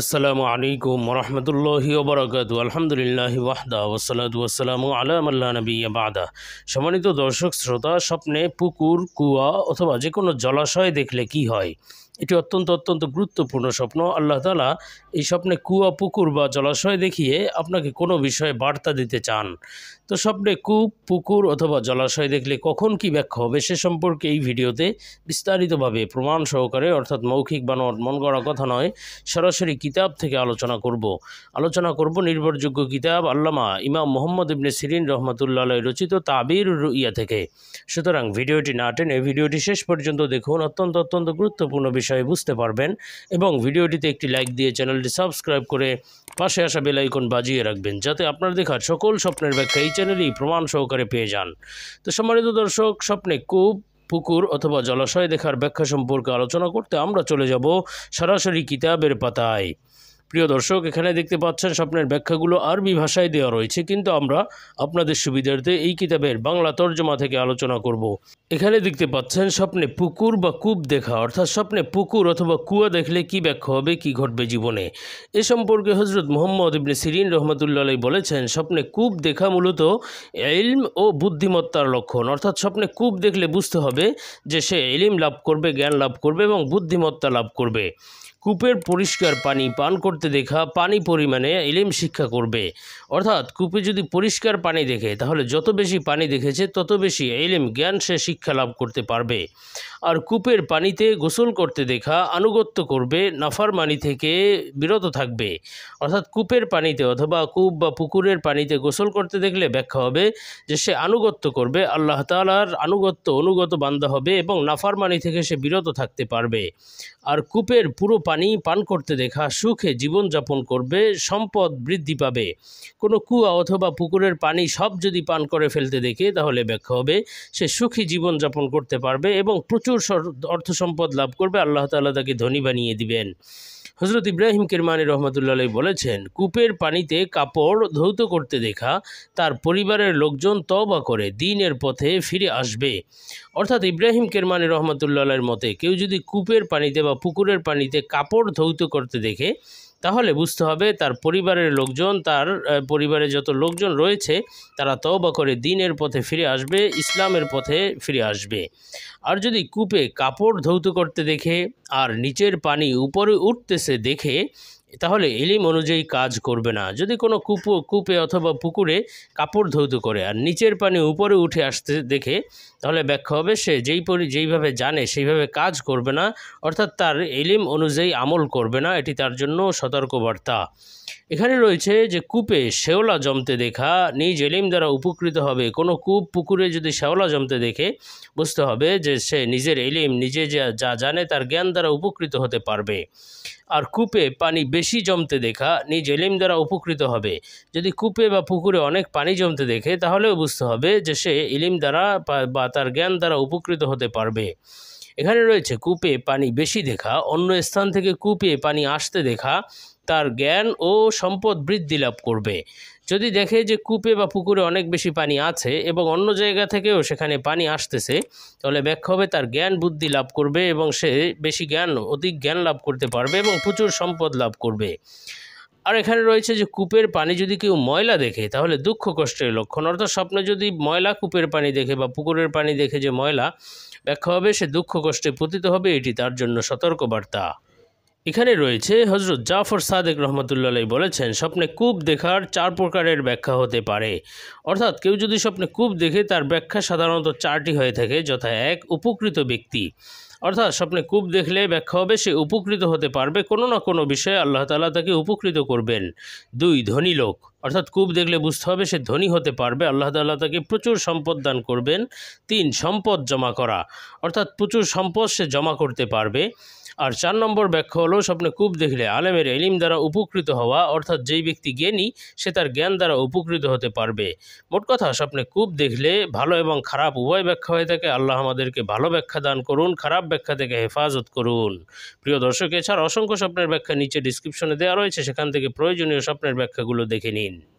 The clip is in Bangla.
আসসালামু আলাইকুম রহমতুল্লাহি ওবরাকাতু আলহামদুলিল্লাহ ওয়াহদা ওসালাত ওসালাম আলামাল্লা নবী বাদা সম্মানিত দর্শক শ্রোতা স্বপ্নে পুকুর কুয়া অথবা যে কোনো জলাশয় দেখলে কি হয় এটি অত্যন্ত অত্যন্ত গুরুত্বপূর্ণ স্বপ্ন আল্লাহ তালা এই স্বপ্নে কুয়া পুকুর বা জলাশয় দেখিয়ে আপনাকে কোনো বিষয়ে বার্তা দিতে চান তো স্বপ্নে কূপ পুকুর অথবা জলাশয় দেখলে কখন কি ব্যাখ্যা হবে সে সম্পর্কে এই ভিডিওতে বিস্তারিতভাবে প্রমাণ সহকারে অর্থাৎ মৌখিক বানোয়ার মন গড়া কথা নয় সরাসরি কিতাব থেকে আলোচনা করব আলোচনা করব নির্ভরযোগ্য কিতাব আল্লামা ইমাম মোহাম্মদ ইবনে সিরিন রহমতুল্লাহ রচিত তাবির ইয়া থেকে সুতরাং ভিডিওটি না এই ভিডিওটি শেষ পর্যন্ত দেখুন অত্যন্ত অত্যন্ত গুরুত্বপূর্ণ বিষয় বিষয়ে বুঝতে পারবেন এবং ভিডিওটিতে একটি লাইক দিয়ে চ্যানেলটি সাবস্ক্রাইব করে পাশে আসা বেলাইকন বাজিয়ে রাখবেন যাতে আপনার দেখা সকল স্বপ্নের ব্যাখ্যা এই চ্যানেলেই প্রমাণ সহকারে পেয়ে যান তো সম্মানিত দর্শক স্বপ্নে কূপ পুকুর অথবা জলাশয় দেখার ব্যাখ্যা সম্পর্কে আলোচনা করতে আমরা চলে যাব সরাসরি কিতাবের পাতায় প্রিয় দর্শক এখানে দেখতে পাচ্ছেন স্বপ্নের ব্যাখ্যাগুলো আরবি ভাষায় দেওয়া রয়েছে কিন্তু আমরা আপনাদের সুবিধার্থে এই কিতাবের বাংলা তর্জমা থেকে আলোচনা করব এখানে দেখতে পাচ্ছেন স্বপ্নে পুকুর বা কূপ দেখা অর্থাৎ স্বপ্নে পুকুর অথবা কুয়া দেখলে কি ব্যাখ্যা হবে কি ঘটবে জীবনে এ সম্পর্কে হজরত মোহাম্মদ ইবনে সিরিন রহমতুল্লাহ বলেছেন স্বপ্নে কূপ দেখা মূলত এলম ও বুদ্ধিমত্তার লক্ষণ অর্থাৎ স্বপ্নে কূপ দেখলে বুঝতে হবে যে সে এলিম লাভ করবে জ্ঞান লাভ করবে এবং বুদ্ধিমত্তা লাভ করবে কূপের পরিষ্কার পানি পান করতে দেখা পানি পরিমাণে ইলিম শিক্ষা করবে অর্থাৎ কূপে যদি পরিষ্কার পানি দেখে তাহলে যত বেশি পানি দেখেছে তত বেশি এলিম জ্ঞান সে শিক্ষা লাভ করতে পারবে আর কূপের পানিতে গোসল করতে দেখা আনুগত্য করবে নাফারমানি থেকে বিরত থাকবে অর্থাৎ কূপের পানিতে অথবা কূপ বা পুকুরের পানিতে গোসল করতে দেখলে ব্যাখ্যা হবে যে সে আনুগত্য করবে আল্লাহ তালার আনুগত্য অনুগত বান্ধা হবে এবং নাফারমানি থেকে সে বিরত থাকতে পারবে আর কূপের পুরো পানি পান করতে দেখা সুখে জীবনযাপন করবে সম্পদ বৃদ্ধি পাবে কোনো কুয়া অথবা পুকুরের পানি সব যদি পান করে ফেলতে দেখে তাহলে ব্যাখ্যা হবে সে সুখী জীবন যাপন করতে পারবে এবং প্রচুর অর্থ সম্পদ লাভ করবে আল্লাহ তাল্লাহ তাকে ধনী বানিয়ে দিবেন হজরত ইব্রাহিম কেরমানি রহমতুল্লাহ বলেছেন কূপের পানিতে কাপড় ধৌত করতে দেখা তার পরিবারের লোকজন তবা করে দিনের পথে ফিরে আসবে অর্থাৎ ইব্রাহিম কেরমানি রহমতুল্লাহর মতে কেউ যদি কূপের পানিতে বা পুকুরের পানিতে কাপড় ধৌত করতে দেখে তাহলে বুঝতে হবে তার পরিবারের লোকজন তার পরিবারে যত লোকজন রয়েছে তারা তওবা করে দিনের পথে ফিরে আসবে ইসলামের পথে ফিরে আসবে আর যদি কূপে কাপড় ধৌত করতে দেখে আর নিচের পানি উপরে উঠতেছে দেখে তাহলে এলিম অনুযায়ী কাজ করবে না যদি কোনো কুপো কূপে অথবা পুকুরে কাপড় ধৌত করে আর নিচের পানি উপরে উঠে আসতে দেখে তাহলে ব্যাখ্যা হবে সে যেই পরি যেইভাবে জানে সেইভাবে কাজ করবে না অর্থাৎ তার এলিম অনুযায়ী আমল করবে না এটি তার জন্য সতর্কবার্তা এখানে রয়েছে যে কূপে শেওলা জমতে দেখা নিজ এলিম দ্বারা উপকৃত হবে কোনো কূপ পুকুরে যদি শেওলা জমতে দেখে বুঝতে হবে যে সে নিজের এলিম নিজে যা জানে তার জ্ঞান দ্বারা উপকৃত হতে পারবে আর কূপে পানি বেশি জমতে দেখা নিজ এলিম দ্বারা উপকৃত হবে যদি কূপে বা পুকুরে অনেক পানি জমতে দেখে তাহলেও বুঝতে হবে যে সে ইলিম দ্বারা বা তার জ্ঞান দ্বারা উপকৃত হতে পারবে এখানে রয়েছে কূপে পানি বেশি দেখা অন্য স্থান থেকে কূপে পানি আসতে দেখা তার জ্ঞান ও সম্পদ বৃদ্ধি লাভ করবে যদি দেখে যে কূপে বা পুকুরে অনেক বেশি পানি আছে এবং অন্য জায়গা থেকেও সেখানে পানি আসতেছে তাহলে ব্যাখ্যা হবে তার জ্ঞান বুদ্ধি লাভ করবে এবং সে বেশি জ্ঞান অধিক জ্ঞান লাভ করতে পারবে এবং প্রচুর সম্পদ লাভ করবে আর এখানে রয়েছে যে কূপের পানি যদি কেউ ময়লা দেখে তাহলে দুঃখ কষ্টের লক্ষণ অর্থাৎ স্বপ্নে যদি ময়লা কূপের পানি দেখে বা পুকুরের পানি দেখে যে ময়লা ব্যাখ্যা হবে সে দুঃখ কষ্টে পতিত হবে এটি তার জন্য সতর্কবার্তা এখানে রয়েছে হজরত জাফর সাদেক রহমতুল্লাহ বলেছেন স্বপ্নে কূপ দেখার চার প্রকারের ব্যাখ্যা হতে পারে অর্থাৎ কেউ যদি স্বপ্নে কূপ দেখে তার ব্যাখ্যা সাধারণত চারটি হয়ে থাকে যথা এক উপকৃত ব্যক্তি অর্থাৎ স্বপ্নে কূপ দেখলে ব্যাখ্যা হবে সে উপকৃত হতে পারবে কোনো না কোনো বিষয়ে আল্লাহ তালা তাকে উপকৃত করবেন দুই ধনী লোক অর্থাৎ কূপ দেখলে বুঝতে হবে সে ধনী হতে পারবে আল্লাহ তাল্লাহ তাকে প্রচুর সম্পদ দান করবেন তিন সম্পদ জমা করা অর্থাৎ প্রচুর সম্পদ সে জমা করতে পারবে আর চার নম্বর ব্যাখ্যা হলো স্বপ্নে কূপ দেখলে আলেমের এলিম দ্বারা উপকৃত হওয়া অর্থাৎ যেই ব্যক্তি জ্ঞানী সে তার জ্ঞান দ্বারা উপকৃত হতে পারবে মোট কথা স্বপ্নে কূপ দেখলে ভালো এবং খারাপ উভয় ব্যাখ্যা হয়ে থাকে আল্লাহ আমাদেরকে ভালো ব্যাখ্যা দান করুন খারাপ ব্যাখ্যা থেকে হেফাজত করুন প্রিয় দর্শক এছাড়া অসংখ্য স্বপ্নের ব্যাখ্যা নিচে ডিসক্রিপশনে দেওয়া রয়েছে সেখান থেকে প্রয়োজনীয় স্বপ্নের ব্যাখ্যাগুলো দেখে নিন